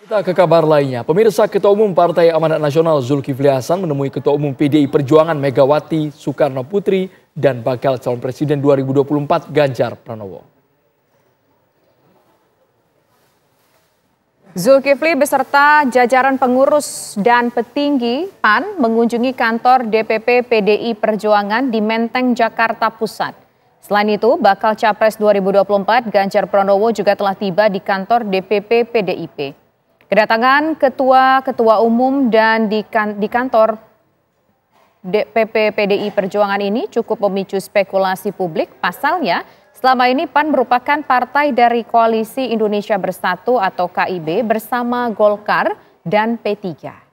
Kita ke kabar lainnya. Pemirsa Ketua Umum Partai Amanat Nasional Zulkifli Hasan menemui Ketua Umum PDI Perjuangan Megawati Soekarno Putri dan bakal calon presiden 2024 Ganjar Pranowo. Zulkifli beserta jajaran pengurus dan petinggi PAN mengunjungi kantor DPP PDI Perjuangan di Menteng, Jakarta Pusat. Selain itu, bakal Capres 2024 Ganjar Pranowo juga telah tiba di kantor DPP PDIP. Kedatangan ketua-ketua umum dan di, kan, di kantor DPP PDI Perjuangan ini cukup memicu spekulasi publik. Pasalnya, selama ini PAN merupakan partai dari Koalisi Indonesia Bersatu atau KIB bersama Golkar dan P3.